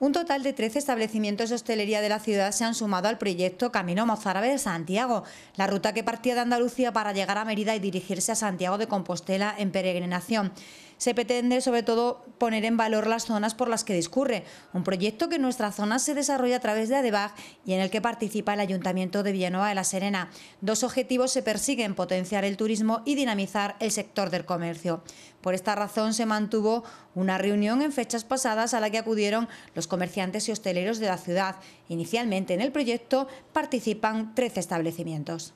Un total de 13 establecimientos de hostelería de la ciudad se han sumado al proyecto Camino Mozárabe de Santiago, la ruta que partía de Andalucía para llegar a Mérida y dirigirse a Santiago de Compostela en peregrinación se pretende sobre todo poner en valor las zonas por las que discurre, un proyecto que en nuestra zona se desarrolla a través de ADEBAG y en el que participa el Ayuntamiento de Villanueva de la Serena. Dos objetivos se persiguen, potenciar el turismo y dinamizar el sector del comercio. Por esta razón se mantuvo una reunión en fechas pasadas a la que acudieron los comerciantes y hosteleros de la ciudad. Inicialmente en el proyecto participan 13 establecimientos.